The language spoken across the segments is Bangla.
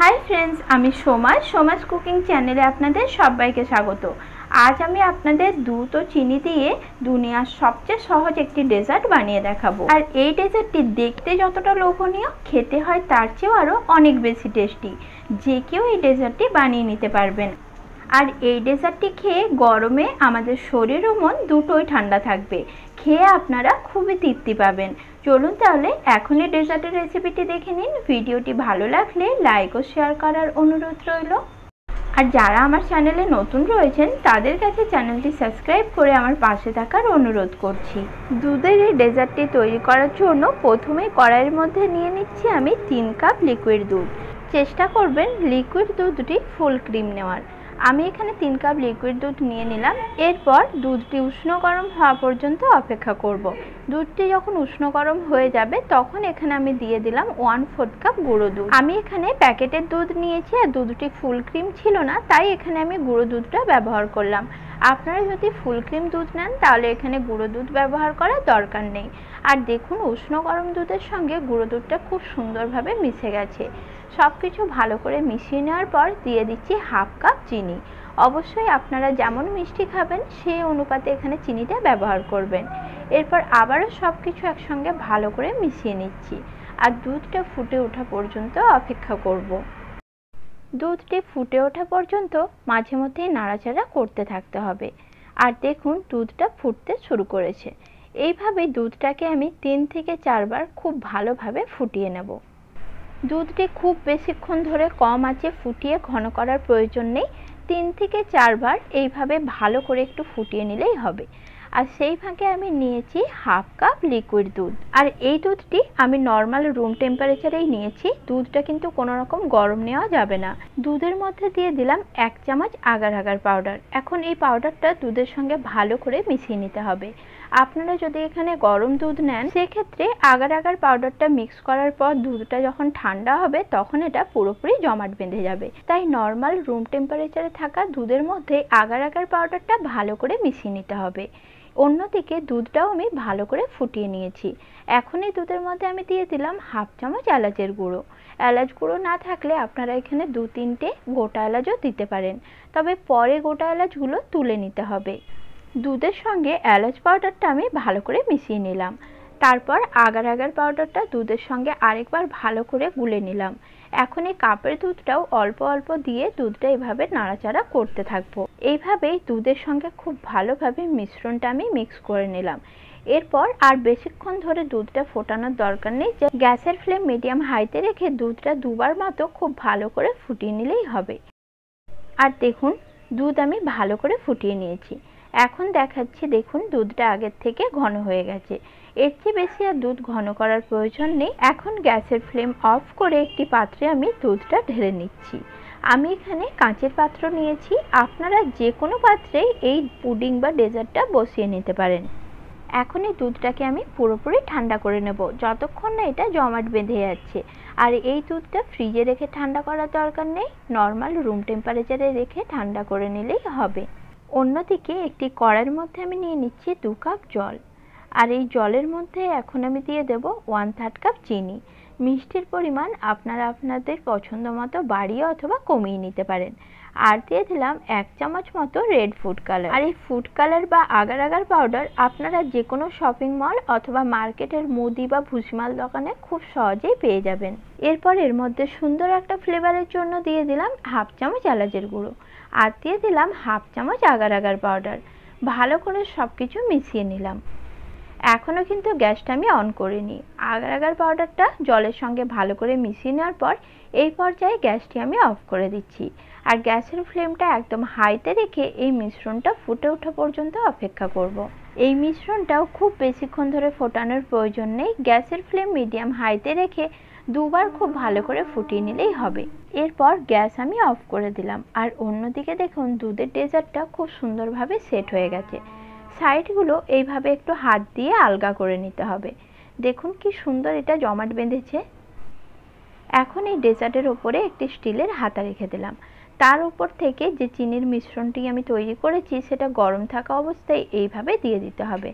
হাই ফ্রেন্ডস আমি সোমাজ কুকিং চ্যানেলে আপনাদের সবাইকে স্বাগত আজ আমি আপনাদের দুধ ও চিনি দিয়ে দুনিয়ার সবচেয়ে সহজ একটি ডেজার্ট বানিয়ে দেখাবো আর এই ডেজার্টটি দেখতে যতটা লোভনীয় খেতে হয় তার চেয়েও আরও অনেক বেশি টেস্টি যে কেউ এই ডেজার্টটি বানিয়ে নিতে পারবেন আর এই ডেজার্টটি খেয়ে গরমে আমাদের শরীর ও মন দুটোই ঠান্ডা থাকবে খেয়ে আপনারা খুবই তৃপ্তি পাবেন চলুন তাহলে এখনই ডেজার্টের রেসিপিটি দেখে নিন ভিডিওটি ভালো লাগলে লাইক ও শেয়ার করার অনুরোধ রইল আর যারা আমার চ্যানেলে নতুন রয়েছেন তাদের কাছে চ্যানেলটি সাবস্ক্রাইব করে আমার পাশে থাকার অনুরোধ করছি দুধের এই ডেজার্টটি তৈরি করার জন্য প্রথমে কড়াইয়ের মধ্যে নিয়ে নিচ্ছি আমি তিন কাপ লিকুইড দুধ চেষ্টা করবেন লিকুইড দুধটি ফুল ক্রিম নেওয়ার আমি এখানে তিন কাপ লিকুইড দুধ নিয়ে নিলাম এরপর দুধটি উষ্ণ গরম হওয়া পর্যন্ত অপেক্ষা করব। দুধটি যখন উষ্ণ গরম হয়ে যাবে তখন এখানে আমি দিয়ে দিলাম ওয়ান ফোর্থ কাপ গুঁড়ো দুধ আমি এখানে প্যাকেটের দুধ নিয়েছি আর দুধটি ফুল ক্রিম ছিল না তাই এখানে আমি গুঁড়ো দুধটা ব্যবহার করলাম আপনারা যদি ফুল ক্রিম দুধ নেন তাহলে এখানে গুঁড়ো দুধ ব্যবহার করার দরকার নেই আর দেখুন উষ্ণ গরম দুধের সঙ্গে গুঁড়ো দুধটা খুব সুন্দরভাবে মিশে গেছে সব কিছু ভালো করে মিশিয়ে নেওয়ার পর দিয়ে দিচ্ছি হাফ কাপ চিনি অবশ্যই আপনারা যেমন মিষ্টি খাবেন সেই অনুপাতে এখানে চিনিটা ব্যবহার করবেন এরপর আবারও সব কিছু একসঙ্গে ভালো করে মিশিয়ে নিচ্ছি আর দুধটা ফুটে ওঠা পর্যন্ত অপেক্ষা করব। দুধটি ফুটে ওঠা পর্যন্ত মাঝে মধ্যে নাড়াচাড়া করতে থাকতে হবে আর দেখুন দুধটা ফুটতে শুরু করেছে এইভাবে দুধটাকে আমি তিন থেকে চারবার খুব ভালোভাবে ফুটিয়ে নেব দুধটি খুব বেশিক্ষণ ধরে কম আঁচে ফুটিয়ে ঘন করার প্রয়োজন নেই তিন থেকে চারবার এইভাবে ভালো করে একটু ফুটিয়ে নিলেই হবে আর সেই ফাঁকে আমি নিয়েছি হাফ কাপ লিকুইড দুধ আর এই দুধটি আমি নর্মাল রুম টেম্পারেচারেই নিয়েছি দুধটা কিন্তু কোনো রকম গরম নেওয়া যাবে না দুধের মধ্যে দিয়ে দিলাম এক চামচ আগার আগার পাউডার এখন এই পাউডারটা দুধের সঙ্গে ভালো করে মিশিয়ে নিতে হবে আপনারা যদি এখানে গরম দুধ নেন সেক্ষেত্রে আগার আগার পাউডারটা মিক্স করার পর দুধটা যখন ঠান্ডা হবে তখন এটা পুরোপুরি জমাট বেঁধে যাবে তাই নর্মাল রুম টেম্পারেচারে থাকা দুধের মধ্যে আগার আগার পাউডারটা ভালো করে মিশিয়ে নিতে হবে অন্যদিকে দুধটাও আমি ভালো করে ফুটিয়ে নিয়েছি এখনই দুধের মধ্যে আমি দিয়ে দিলাম হাফ চামচ এলাচের গুঁড়ো এলাচ গুঁড়ো না থাকলে আপনারা এখানে দু তিনটে গোটা এলাচও দিতে পারেন তবে পরে গোটা এলাচগুলো তুলে নিতে হবে দুধের সঙ্গে এলাচ পাউডারটা আমি ভালো করে মিশিয়ে নিলাম তারপর আগার আগার পাউডারটা দুধের সঙ্গে আরেকবার ভালো করে গুলে নিলাম এখন এই কাপের দুধটাও অল্প অল্প দিয়ে দুধটা এভাবে নাড়াচাড়া করতে থাকবো এইভাবেই দুধের সঙ্গে খুব ভালোভাবে মিশ্রণটা আমি মিক্স করে নিলাম এরপর আর বেশিক্ষণ ধরে দুধটা ফোটানোর দরকার নেই যে গ্যাসের ফ্লেম মিডিয়াম হাইতে রেখে দুধটা দুবার মতো খুব ভালো করে ফুটিয়ে নিলেই হবে আর দেখুন দুধ আমি ভালো করে ফুটিয়ে নিয়েছি এখন দেখাচ্ছি দেখুন দুধটা আগের থেকে ঘন হয়ে গেছে এর চেয়ে বেশি আর দুধ ঘন করার প্রয়োজন নেই এখন গ্যাসের ফ্লেম অফ করে একটি পাত্রে আমি দুধটা ঢেলে নিচ্ছি আমি এখানে কাঁচের পাত্র নিয়েছি আপনারা যে কোনো পাত্রে এই পুডিং বা ডেজার্টটা বসিয়ে নিতে পারেন এখন এই দুধটাকে আমি পুরোপুরি ঠান্ডা করে নেব যতক্ষণ না এটা জমাট বেঁধে যাচ্ছে আর এই দুধটা ফ্রিজে রেখে ঠান্ডা করার দরকার নেই নর্মাল রুম টেম্পারেচারে রেখে ঠান্ডা করে নিলেই হবে অন্যদিকে একটি কড়াইয়ের মধ্যে আমি নিয়ে নিচ্ছি দু কাপ জল আর এই জলের মধ্যে এখন আমি দিয়ে দেব ওয়ান থার্ড কাপ চিনি মিষ্টির পরিমাণ আপনারা আপনাদের পছন্দ মতো বাড়িয়ে অথবা কমিয়ে নিতে পারেন আর দিয়ে দিলাম এক চামচ মতো রেড ফুড কালার আর এই ফুড কালার বা আগার আগার পাউডার আপনারা যে কোনো শপিং মল অথবা মার্কেটের মুদি বা ভুসিমাল দোকানে খুব সহজেই পেয়ে যাবেন এরপর এর মধ্যে সুন্দর একটা ফ্লেভারের জন্য দিয়ে দিলাম হাফ চামচ এলাচের গুঁড়ো আর দিয়ে দিলাম হাফ চামচ আগার আগার পাউডার ভালো করে সব কিছু মিশিয়ে নিলাম এখনও কিন্তু গ্যাসটা আমি অন করিনি আগার আগার পাউডারটা জলের সঙ্গে ভালো করে মিশিয়ে নেওয়ার পর এই পর্যায়ে গ্যাসটি আমি অফ করে দিচ্ছি আর গ্যাসের ফ্লেমটা একদম হাইতে রেখে এই মিশ্রণটা ফুটে ওঠা পর্যন্ত অপেক্ষা করব। এই মিশ্রণটাও খুব বেশিক্ষণ ধরে ফোটানোর প্রয়োজন নেই গ্যাসের ফ্লেম মিডিয়াম হাইতে রেখে দুবার খুব ভালো করে ফুটিয়ে নিলেই হবে এরপর গ্যাস আমি অফ করে দিলাম আর অন্যদিকে দেখুন দুধের ডেজার্টটা খুব সুন্দরভাবে সেট হয়ে গেছে সাইডগুলো এইভাবে একটু হাত দিয়ে আলগা করে নিতে হবে দেখুন কি সুন্দর এটা জমাট বেঁধেছে এখন এই ডেজার্টের ওপরে একটি স্টিলের হাতা রেখে দিলাম তার উপর থেকে যে চিনির মিশ্রণটি আমি তৈরি করেছি সেটা গরম থাকা অবস্থায় এইভাবে দিয়ে দিতে হবে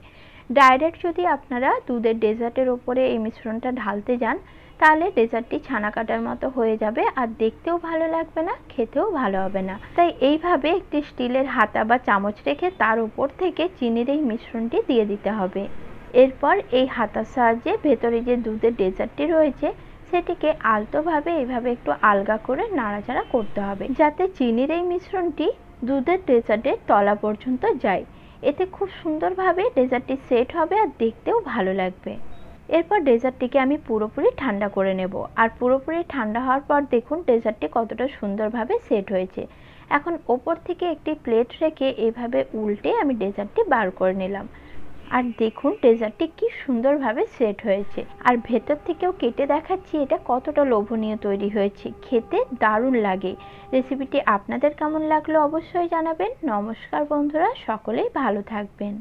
ডাইরেক্ট যদি আপনারা দুধের ডেজার্টের ওপরে এই মিশ্রণটা ঢালতে যান তাহলে ডেজার্টটি ছানা কাটার মতো হয়ে যাবে আর দেখতেও ভালো লাগবে না খেতেও ভালো হবে না তাই এইভাবে একটি স্টিলের হাতা বা চামচ রেখে তার উপর থেকে চিনির এই মিশ্রণটি দিয়ে দিতে হবে এরপর এই হাতার সাহায্যে ভেতরে যে দুধের ডেজার্টটি রয়েছে সেটিকে আলতোভাবে এইভাবে একটু আলগা করে নাড়াচাড়া করতে হবে যাতে চিনির এই মিশ্রণটি দুধের ডেজার্টের তলা পর্যন্ত যায় এতে খুব সুন্দরভাবে ডেজার্টটি সেট হবে আর দেখতেও ভালো লাগবে এরপর ডেজার্টটিকে আমি পুরোপুরি ঠান্ডা করে নেব আর পুরোপুরি ঠান্ডা হওয়ার পর দেখুন ডেজার্টটি কতটা সুন্দরভাবে সেট হয়েছে এখন ওপর থেকে একটি প্লেট রেখে এভাবে উল্টে আমি ডেজার্টটি বার করে নিলাম আর দেখুন ডেজার্টটি কি সুন্দরভাবে সেট হয়েছে আর ভেতর থেকেও কেটে দেখাচ্ছি এটা কতটা লোভনীয় তৈরি হয়েছে খেতে দারুণ লাগে রেসিপিটি আপনাদের কেমন লাগলো অবশ্যই জানাবেন নমস্কার বন্ধুরা সকলেই ভালো থাকবেন